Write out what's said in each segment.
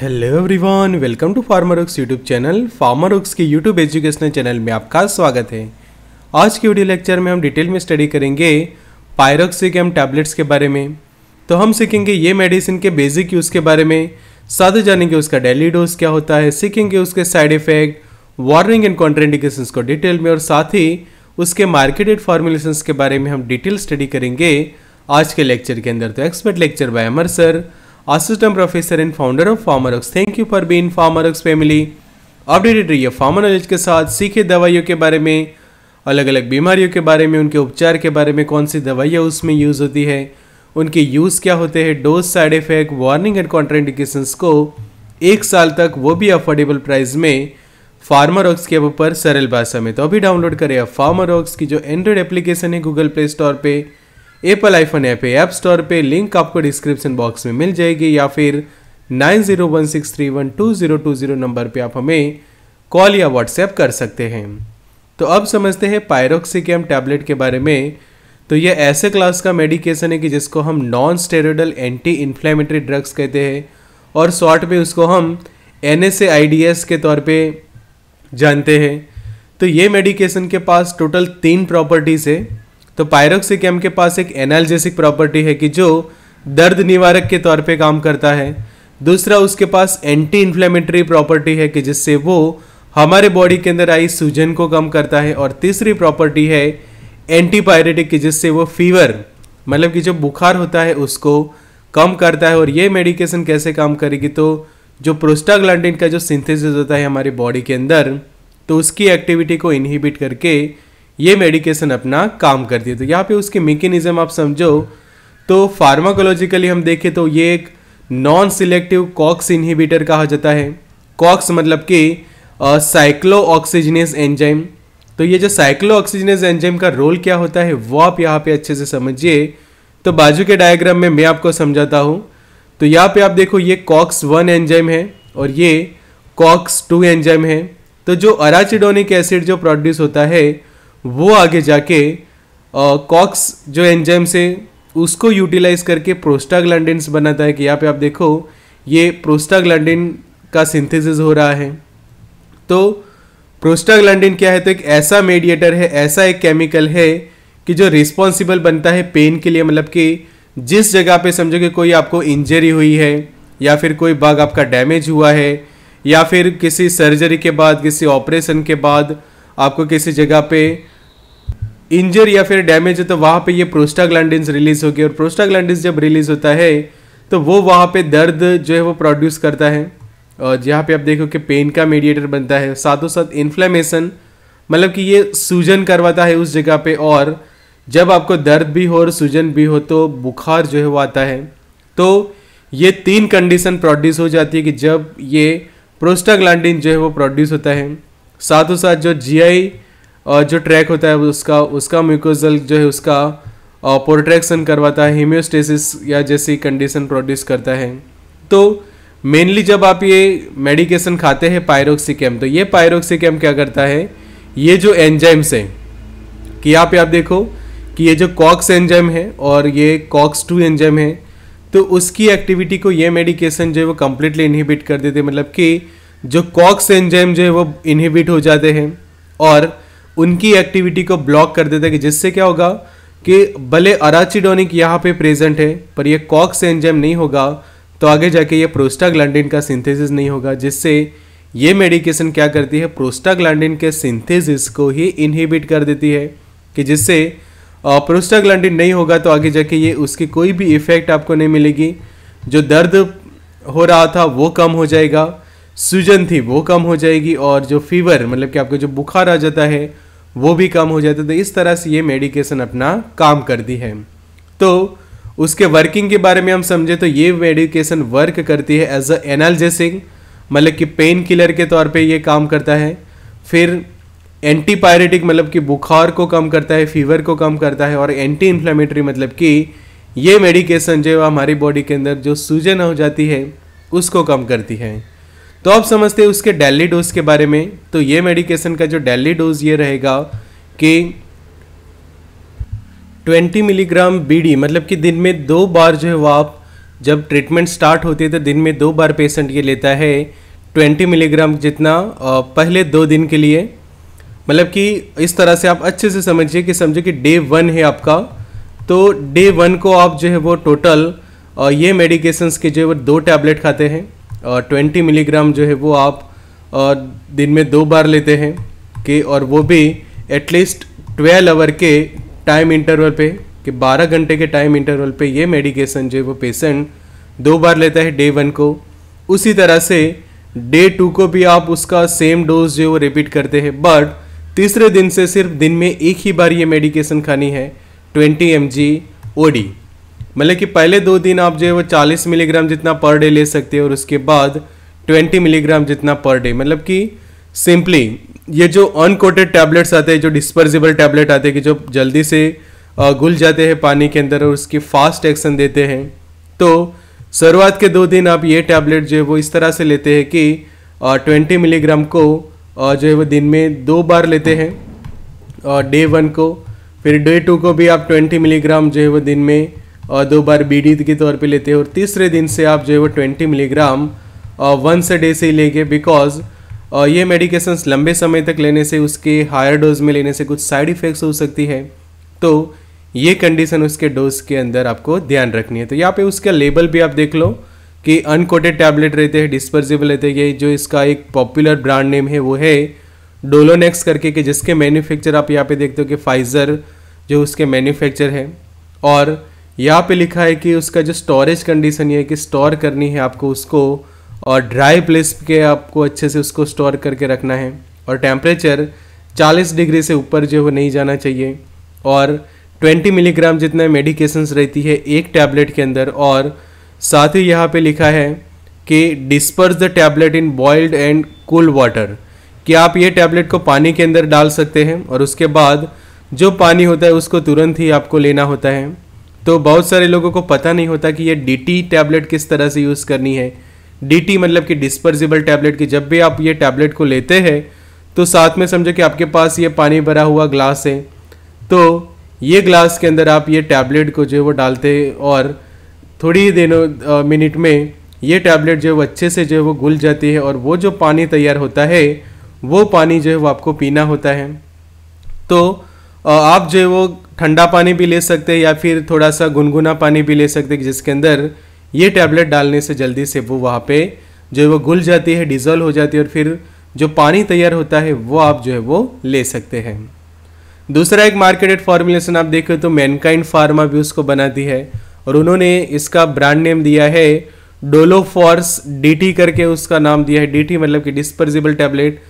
hello everyone welcome to Pharmarocks YouTube channel Pharmarocks के YouTube educational channel में आपका स्वागत है आज के वीडियो लेक्चर में हम डिटेल में स्टडी करेंगे पायरोक्सिकम टैबलेट्स के बारे में तो हम सीखेंगे ये मेडिसिन के बेसिक यूज़ के बारे में साथ ही जानेंगे उसका डेली डोज क्या होता है सीखेंगे उसके side effect warning and contraindication को डिटेल में और साथ ही उसके मार्केटेड फार्मुलेशन के बारे में हम डिटेल स्टडी करेंगे आज के लेक्चर के अंदर तो expert lecture by Amar sir assistant professor and founder of Pharmarocks thank you for being Pharmarocks family updated रहिए फार्मा नॉलेज के साथ सीखे दवाइयों के बारे में अलग अलग बीमारियों के बारे में उनके उपचार के बारे में कौन सी दवाइयाँ उसमें यूज़ होती है उनके यूज़ क्या होते हैं dose side effect warning and contraindication को एक साल तक वो भी अफोर्डेबल प्राइस में फार्मारॉक्स के ऊपर सरल भाषा में तो अभी डाउनलोड करें फार्मारॉक्स की जो एंड्रॉयड एप्लीकेशन है गूगल प्ले स्टोर पर एप्पल आईफोन ऐप है ऐप स्टोर पे लिंक आपको डिस्क्रिप्शन बॉक्स में मिल जाएगी या फिर nine zero one six three one two zero two zero number पे आप हमें कॉल या व्हाट्सएप कर सकते हैं तो अब समझते हैं पायरोक्सिकम टैबलेट के बारे में तो यह ऐसे क्लास का मेडिकेशन है कि जिसको हम non steroidal anti inflammatory drugs कहते हैं और शॉर्ट में उसको हम एन एस के तौर पे जानते हैं तो ये मेडिकेशन के पास टोटल तीन प्रॉपर्टीज़ है तो पायरोक्सिकम के पास एक एनाल्जेसिक प्रॉपर्टी है कि जो दर्द निवारक के तौर पे काम करता है दूसरा उसके पास एंटी इन्फ्लेमेटरी प्रॉपर्टी है कि जिससे वो हमारे बॉडी के अंदर आई सूजन को कम करता है और तीसरी प्रॉपर्टी है एंटीपायरेटिक की जिससे वो फीवर मतलब कि जो बुखार होता है उसको कम करता है और ये मेडिकेशन कैसे काम करेगी तो जो प्रोस्टाग्लैंडिन का जो सिंथेसिस होता है हमारी बॉडी के अंदर तो उसकी एक्टिविटी को इनहिबिट करके ये मेडिकेशन अपना काम करती है तो यहाँ पे उसकी मेकेनिज़्म आप समझो तो फार्माकोलॉजिकली हम देखें तो ये एक नॉन सिलेक्टिव कॉक्स इनहिबिटर कहा जाता है कॉक्स मतलब कि साइक्लो ऑक्सीजनेस एंजाइम तो ये जो साइक्लो ऑक्सीजनेस एंजाइम का रोल क्या होता है वो आप यहाँ पे अच्छे से समझिए तो बाजू के डायग्राम में मैं आपको समझाता हूँ तो यहाँ पे आप देखो ये कॉक्स वन एंजाइम है और ये कॉक्स टू एंजाइम है तो जो अराचिडोनिक एसिड जो प्रोड्यूस होता है वो आगे जाके कॉक्स जो एंजाइम से उसको यूटिलाइज करके प्रोस्टाग्लैंडिन्स बनाता है कि यहाँ पे आप देखो ये प्रोस्टाग्लैंडिन का सिंथेसिस हो रहा है तो प्रोस्टाग्लैंडिन क्या है तो एक ऐसा मेडिएटर है ऐसा एक केमिकल है कि जो रिस्पॉन्सिबल बनता है पेन के लिए मतलब कि जिस जगह पे समझो कि कोई आपको इंजरी हुई है या फिर कोई बाग आपका डैमेज हुआ है या फिर किसी सर्जरी के बाद किसी ऑपरेशन के बाद आपको किसी जगह पे इंजर या फिर डैमेज हो तो वहाँ पे ये प्रोस्टाग्लैंड रिलीज होगी और प्रोस्टाग्लैंड जब रिलीज होता है तो वो वहाँ पे दर्द जो है वो प्रोड्यूस करता है और जहाँ पे आप देखो कि पेन का मीडिएटर बनता है साथों साथ इन्फ्लेमेशन मतलब कि ये सूजन करवाता है उस जगह पे और जब आपको दर्द भी हो और सूजन भी हो तो बुखार जो है वो आता है तो ये तीन कंडीशन प्रोड्यूस हो जाती है कि जब ये प्रोस्टाग्लैंडिन जो है वो प्रोड्यूस होता है साथों साथ जो जीआई जो ट्रैक होता है उसका उसका म्यूकोजल जो है उसका प्रोट्रैक्शन करवाता है हीमियोस्टेसिस या जैसी कंडीशन प्रोड्यूस करता है तो मेनली जब आप ये मेडिकेशन खाते हैं पायरोक्सिकम तो ये पायरोक्सिकम क्या करता है ये जो एंजाइम्स हैं कि आप आप देखो कि ये जो कॉक्स एंजाइम है और ये कॉक्स टू एंजाइम है तो उसकी एक्टिविटी को ये मेडिकेशन जो है वो कम्प्लीटली इनहिबिट कर देते मतलब कि जो कॉक्स एंजाइम जो है वो इनहिबिट हो जाते हैं और उनकी एक्टिविटी को ब्लॉक कर देता है कि जिससे क्या होगा कि भले अराचिडोनिक यहाँ पे प्रेजेंट है पर ये कॉक्स एंजाइम नहीं होगा तो आगे जाके ये प्रोस्टाग्लैंडिन का सिंथेसिस नहीं होगा जिससे ये मेडिकेशन क्या करती है प्रोस्टाग्लैंडिन के सिंथेसिस को ही इनहिबिट कर देती है कि जिससे प्रोस्टाग्लैंडिन नहीं होगा तो आगे जाके ये उसकी कोई भी इफ़ेक्ट आपको नहीं मिलेगी जो दर्द हो रहा था वो कम हो जाएगा सूजन थी वो कम हो जाएगी और जो फीवर मतलब कि आपको जो बुखार आ जाता है वो भी कम हो जाते तो इस तरह से ये मेडिकेशन अपना काम करती है तो उसके वर्किंग के बारे में हम समझे तो ये मेडिकेशन वर्क करती है एज अ एनाल्जेसिक मतलब कि पेन किलर के तौर पे ये काम करता है फिर एंटीपायरेटिक मतलब कि बुखार को कम करता है फीवर को कम करता है और एंटी इन्फ्लेमेटरी मतलब कि ये मेडिकेशन जो हमारी बॉडी के अंदर जो सूजन हो जाती है उसको कम करती है तो आप समझते हैं उसके डेली डोज के बारे में तो ये मेडिकेशन का जो डेली डोज ये रहेगा कि 20 मिलीग्राम बीडी मतलब कि दिन में दो बार जो है वो आप जब ट्रीटमेंट स्टार्ट होती है तो दिन में दो बार पेशेंट ये लेता है 20 मिलीग्राम जितना पहले दो दिन के लिए मतलब कि इस तरह से आप अच्छे से समझिए कि समझो कि डे वन है आपका तो डे वन को आप जो है वो टोटल ये मेडिकेशंस के जो है वो दो टैबलेट खाते हैं ट्वेंटी मिलीग्राम जो है वो आप दिन में दो बार लेते हैं कि और वो भी एटलीस्ट ट्वेल्व आवर के टाइम इंटरवल पे कि बारह घंटे के टाइम इंटरवल पे ये मेडिकेशन जो है वो पेशेंट दो बार लेता है डे वन को उसी तरह से डे टू को भी आप उसका सेम डोज जो है वो रिपीट करते हैं बट तीसरे दिन से सिर्फ दिन में एक ही बार ये मेडिकेशन खानी है ट्वेंटी एम जी मतलब कि पहले दो दिन आप जो है वो चालीस मिलीग्राम जितना पर डे ले सकते हैं और उसके बाद ट्वेंटी मिलीग्राम जितना पर डे मतलब कि सिंपली ये जो अनकोटेड टैबलेट्स आते हैं जो डिस्पर्जिबल टैबलेट आते हैं कि जो जल्दी से घुल जाते हैं पानी के अंदर और उसकी फास्ट एक्शन देते हैं तो शुरुआत के दो दिन आप ये टैबलेट जो है वो इस तरह से लेते हैं कि ट्वेंटी मिलीग्राम को जो है वो दिन में दो बार लेते हैं डे वन को फिर डे टू को भी आप ट्वेंटी मिलीग्राम जो है वो दिन में और दो बार बी के तौर पे लेते हैं और तीसरे दिन से आप जो है वो twenty milligram once uh, day से ही लेंगे बिकॉज uh, ये मेडिकेशंस लंबे समय तक लेने से उसके हायर डोज में लेने से कुछ साइड इफ़ेक्ट्स हो सकती है तो ये कंडीशन उसके डोज के अंदर आपको ध्यान रखनी है तो यहाँ पे उसका लेबल भी आप देख लो कि अनकोटेड टैबलेट रहते हैं डिस्पर्जेबल रहते हैं ये जो इसका एक पॉपुलर ब्रांड नेम है वो है डोलोनेक्स करके कि जिसके मैन्युफैक्चर आप यहाँ पे देखते हो कि फाइज़र जो उसके मैन्युफैक्चर है और यहाँ पे लिखा है कि उसका जो स्टोरेज कंडीशन है कि स्टोर करनी है आपको उसको और ड्राई प्लेस के आपको अच्छे से उसको स्टोर करके रखना है और टेम्परेचर 40 डिग्री से ऊपर जो है नहीं जाना चाहिए और 20 मिलीग्राम जितना मेडिकेशंस रहती है एक टैबलेट के अंदर और साथ ही यहाँ पे लिखा है कि disperse the tablet in boiled and cool water कि आप ये टैबलेट को पानी के अंदर डाल सकते हैं और उसके बाद जो पानी होता है उसको तुरंत ही आपको लेना होता है तो बहुत सारे लोगों को पता नहीं होता कि ये डी टैबलेट किस तरह से यूज़ करनी है डी मतलब कि डिस्पर्जिबल टैबलेट की जब भी आप ये टैबलेट को लेते हैं तो साथ में समझो कि आपके पास ये पानी भरा हुआ ग्लास है तो ये ग्लास के अंदर आप ये टैबलेट को जो है वो डालते और थोड़ी ही दिनों मिनट में ये टैबलेट जो है वो अच्छे से जो है वो घुल जाती है और वो जो पानी तैयार होता है वो पानी जो है वो आपको पीना होता है तो आप जो है वो ठंडा पानी भी ले सकते हैं या फिर थोड़ा सा गुनगुना पानी भी ले सकते हैं जिसके अंदर ये टैबलेट डालने से जल्दी से वो वहाँ पे जो है वो घुल जाती है डिज़ोल्व हो जाती है और फिर जो पानी तैयार होता है वो आप जो है वो ले सकते हैं दूसरा एक मार्केटेड फॉर्मुलेशन आप देखें तो मैनकाइंड फार्मा भी उसको बनाती है और उन्होंने इसका ब्रांड नेम दिया है डोलोफॉर्स डीटी करके उसका नाम दिया है डी मतलब कि डिस्पर्जिबल टैबलेट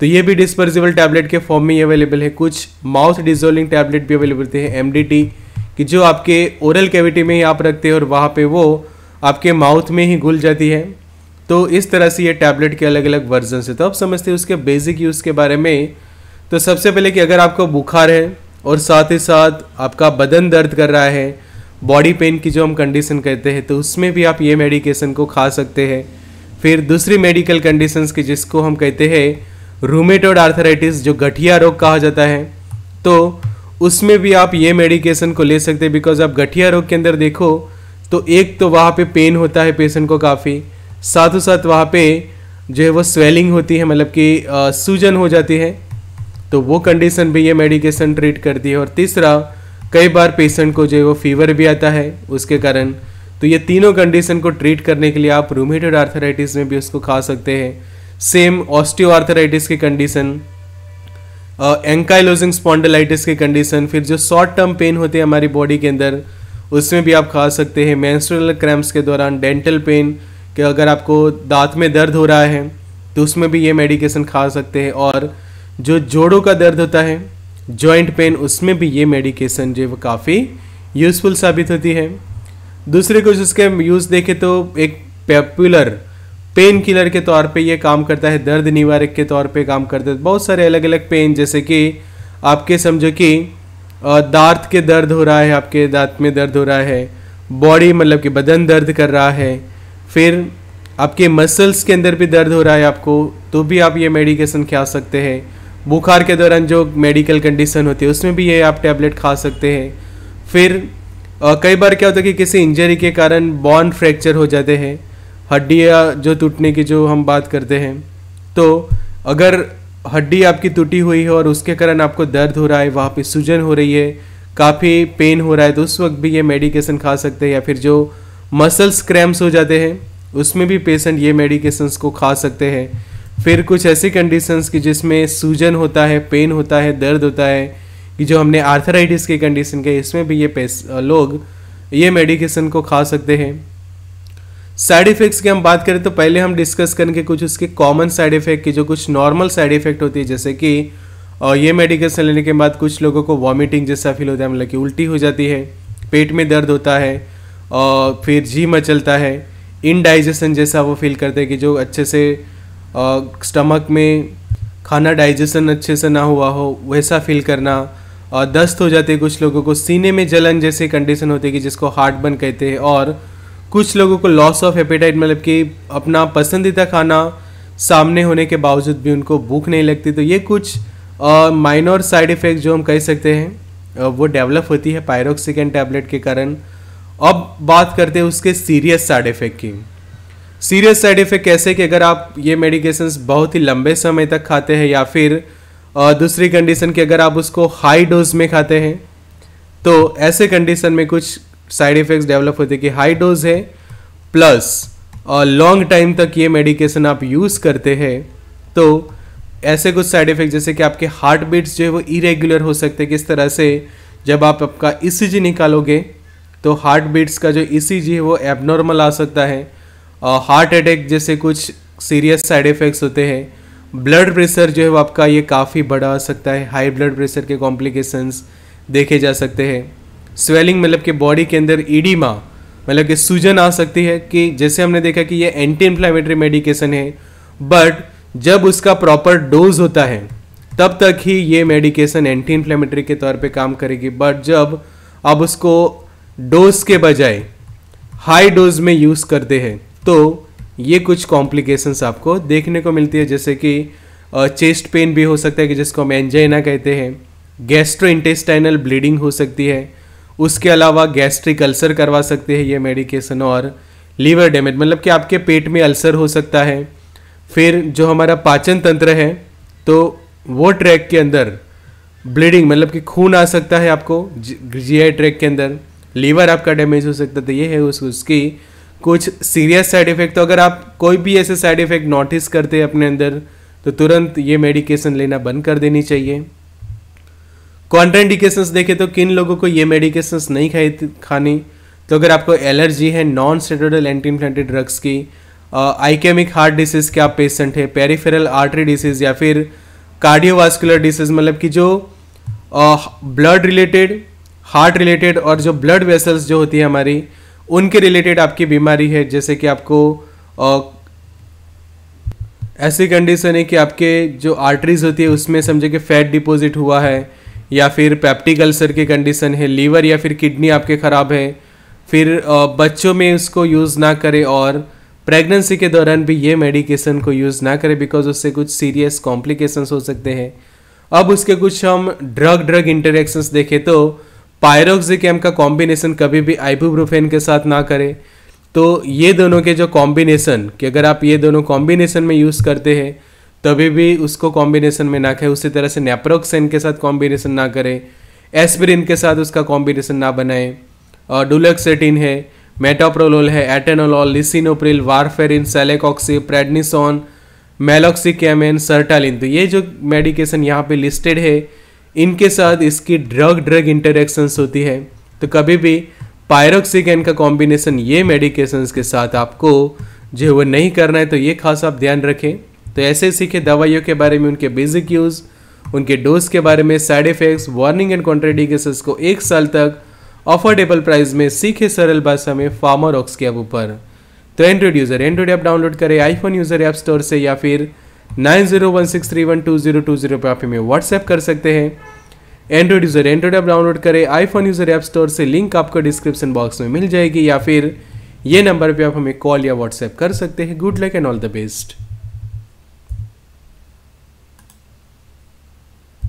तो ये भी डिस्पर्जिबल टैबलेट के फॉर्म में ही अवेलेबल है कुछ माउथ डिजोल्विंग टैबलेट भी अवेलेबल होते हैं एम कि जो आपके ओरल कैविटी में ही आप रखते हैं और वहाँ पे वो आपके माउथ में ही घुल जाती है तो इस तरह से ये टैबलेट के अलग अलग वर्जन है तो आप समझते हैं उसके बेसिक यूज़ के बारे में तो सबसे पहले कि अगर आपको बुखार है और साथ ही साथ आपका बदन दर्द कर रहा है बॉडी पेन की जो हम कंडीशन कहते हैं तो उसमें भी आप ये मेडिकेशन को खा सकते हैं फिर दूसरी मेडिकल कंडीशंस की जिसको हम कहते हैं रूमेटोड आर्थराइटिस जो गठिया रोग कहा जाता है तो उसमें भी आप ये मेडिकेशन को ले सकते हैं बिकॉज आप गठिया रोग के अंदर देखो तो एक तो वहाँ पे पेन होता है पेशेंट को काफ़ी साथ ही साथ वहाँ पे जो है वो स्वेलिंग होती है मतलब कि सूजन हो जाती है तो वो कंडीशन भी ये मेडिकेशन ट्रीट करती है और तीसरा कई बार पेशेंट को जो है वो फीवर भी आता है उसके कारण तो ये तीनों कंडीशन को ट्रीट करने के लिए आप रूमेटेड आर्थराइटिस में भी उसको खा सकते हैं सेम ऑस्टियोआर्थराइटिस की कंडीशन एंकाइलोजिंग स्पॉन्डलाइटिस की कंडीशन फिर जो शॉर्ट टर्म पेन होते हैं हमारी बॉडी के अंदर उसमें भी आप खा सकते हैं मैंस्ट्रल क्रैम्प्स के दौरान डेंटल पेन के अगर आपको दांत में दर्द हो रहा है तो उसमें भी ये मेडिकेशन खा सकते हैं और जो जोड़ों का दर्द होता है जॉइंट पेन उसमें भी ये मेडिकेशन जो है वो काफ़ी यूज़फुल साबित होती है दूसरे कुछ उसके यूज़ देखें तो एक पेपुलर पेन किलर के तौर पे ये काम करता है दर्द निवारक के तौर पे काम करता है बहुत सारे अलग अलग पेन जैसे कि आपके समझो कि दांत के दर्द हो रहा है आपके दांत में दर्द हो रहा है बॉडी मतलब कि बदन दर्द कर रहा है फिर आपके मसल्स के अंदर भी दर्द हो रहा है आपको तो भी आप ये मेडिकेशन खा सकते हैं बुखार के दौरान जो मेडिकल कंडीशन होती है उसमें भी ये आप टैबलेट खा सकते हैं फिर कई बार क्या होता है कि किसी इंजरी के कारण बॉन फ्रैक्चर हो जाते हैं हड्डियाँ जो टूटने की जो हम बात करते हैं तो अगर हड्डी आपकी टूटी हुई है और उसके कारण आपको दर्द हो रहा है वहाँ पे सूजन हो रही है काफ़ी पेन हो रहा है तो उस वक्त भी ये मेडिकेशन खा सकते हैं या फिर जो मसल्स क्रैम्प्स हो जाते हैं उसमें भी पेशेंट ये मेडिकेशंस को खा सकते हैं फिर कुछ ऐसी कंडीशंस की जिसमें सूजन होता है पेन होता है दर्द होता है कि जो हमने आर्थराइटिस की कंडीशन के इसमें भी ये लोग ये मेडिकेशन को खा सकते हैं साइड इफेक्ट्स की हम बात करें तो पहले हम डिस्कस करेंगे कुछ उसके कॉमन साइड इफेक्ट की जो कुछ नॉर्मल साइड इफेक्ट होती है जैसे कि और ये मेडिकेशन लेने के बाद कुछ लोगों को वॉमिटिंग जैसा फील होता है मतलब कि उल्टी हो जाती है पेट में दर्द होता है और फिर जी मचलता है इनडाइजेशन जैसा वो फील करते हैं कि जो अच्छे से स्टमक में खाना डाइजेशन अच्छे से ना हुआ हो वैसा फील करना और दस्त हो जाते हैं कुछ लोगों को सीने में जलन जैसे कंडीशन होती है कि जिसको हार्ट बन कहते हैं और कुछ लोगों को लॉस ऑफ एपेटाइट मतलब कि अपना पसंदीदा खाना सामने होने के बावजूद भी उनको भूख नहीं लगती तो ये कुछ माइनर साइड इफ़ेक्ट जो हम कह सकते हैं वो डेवलप होती है पायरोक्सिकन टैबलेट के कारण अब बात करते हैं उसके सीरियस साइड इफ़ेक्ट की सीरियस साइड इफ़ेक्ट कैसे कि अगर आप ये मेडिकेशंस बहुत ही लंबे समय तक खाते हैं या फिर दूसरी कंडीशन की अगर आप उसको हाई डोज में खाते हैं तो ऐसे कंडीशन में कुछ साइड इफ़ेक्ट्स डेवलप होते कि हाई डोज है प्लस और लॉन्ग टाइम तक ये मेडिकेशन आप यूज़ करते हैं तो ऐसे कुछ साइड इफ़ेक्ट जैसे कि आपके हार्ट बीट्स जो है वो इरेगुलर हो सकते हैं किस तरह से जब आप आपका ई e निकालोगे तो हार्ट बीट्स का जो ई e है वो एबनॉर्मल आ सकता है और हार्ट अटैक जैसे कुछ सीरियस साइड इफ़ेक्ट्स होते हैं ब्लड प्रेशर जो है वो आपका ये काफ़ी बढ़ा सकता है हाई ब्लड प्रेशर के कॉम्प्लिकेशंस देखे जा सकते हैं स्वेलिंग मतलब कि बॉडी के अंदर ईडीमा e मतलब कि सूजन आ सकती है कि जैसे हमने देखा कि ये एंटी इन्फ्लामेटरी मेडिकेशन है बट जब उसका प्रॉपर डोज होता है तब तक ही ये मेडिकेशन एंटी इन्फ्लेमेटरी के तौर पे काम करेगी बट जब आप उसको डोज के बजाय हाई डोज में यूज़ करते हैं तो ये कुछ कॉम्प्लिकेशंस आपको देखने को मिलती है जैसे कि चेस्ट पेन भी हो सकता है कि जिसको हम एंजाइना कहते हैं गैस्ट्रो इंटेस्टाइनल ब्लीडिंग हो सकती है उसके अलावा गैस्ट्रिक अल्सर करवा सकते हैं ये मेडिकेशन और लीवर डैमेज मतलब कि आपके पेट में अल्सर हो सकता है फिर जो हमारा पाचन तंत्र है तो वो ट्रैक के अंदर ब्लीडिंग मतलब कि खून आ सकता है आपको जी आई ट्रैक के अंदर लीवर आपका डैमेज हो सकता है तो ये है उस उसकी कुछ सीरियस साइड इफ़ेक्ट तो अगर आप कोई भी ऐसे साइड इफ़ेक्ट नोटिस करते हैं अपने अंदर तो तुरंत ये मेडिकेशन लेना बंद कर देनी चाहिए कॉन्ट्राइंडिकेशंस देखें तो किन लोगों को ये मेडिकेशंस नहीं खाई खानी तो अगर आपको एलर्जी है non steroidal anti inflammatory drugs की आइकेमिक हार्ट डिसीज़ के आप पेशेंट हैं पेरीफेरल आर्टरी डिसीज़ या फिर कार्डियोवास्कुलर डिसीज़ मतलब कि जो ब्लड रिलेटेड हार्ट रिलेटेड और जो ब्लड वेसल्स जो होती है हमारी उनके रिलेटेड आपकी बीमारी है जैसे कि आपको आ, ऐसी कंडीशन है कि आपके जो आर्टरीज होती है उसमें समझे कि फैट डिपॉजिट हुआ है या फिर पैप्टिक अल्सर की कंडीशन है लीवर या फिर किडनी आपके ख़राब है फिर बच्चों में उसको यूज़ ना करें और प्रेगनेंसी के दौरान भी ये मेडिकेशन को यूज़ ना करें बिकॉज उससे कुछ सीरियस कॉम्प्लिकेशंस हो सकते हैं अब उसके कुछ हम ड्रग ड्रग इंटरेक्शंस देखें तो पायरोक्सिकम का कॉम्बिनेशन कभी भी आइबूब्रोफेन के साथ ना करें तो ये दोनों के जो कॉम्बिनेशन कि अगर आप ये दोनों कॉम्बिनेशन में यूज़ करते हैं तभी भी उसको कॉम्बिनेशन में ना खाए उसी तरह से नेप्रोक्सेन के साथ कॉम्बिनेशन ना करें एस्पिरिन के साथ उसका कॉम्बिनेशन ना बनाए और डुलक्सेटिन है मेटाप्रोलोल है atenolol lisinopril warfarin celecoxib prednisone meloxicam sertraline तो ये जो मेडिकेशन यहाँ पे लिस्टेड है इनके साथ इसकी ड्रग ड्रग इंटरेक्शंस होती है तो कभी भी पायरोक्सिकैन का कॉम्बिनेशन ये मेडिकेशंस के साथ आपको जो है वो नहीं करना है तो ये खास आप ध्यान रखें तो ऐसे सीखे दवाइयों के बारे में उनके बेसिक यूज़ उनके डोज के बारे में side effects warning and contraindications को एक साल तक अफोर्डेबल प्राइस में सीखे सरल भाषा में फार्मर ऑक्स के ऊपर तो Android user Android app download करें आईफोन यूज़र ऐप स्टोर से या फिर nine zero one six three one two zero two zero पर आप हमें व्हाट्सएप कर सकते हैं Android user Android app download करें आईफोन यूज़र ऐप स्टोर से लिंक आपको डिस्क्रिप्शन बॉक्स में मिल जाएगी या फिर ये नंबर पे आप हमें कॉल या व्हाट्सएप कर सकते हैं good luck and all the best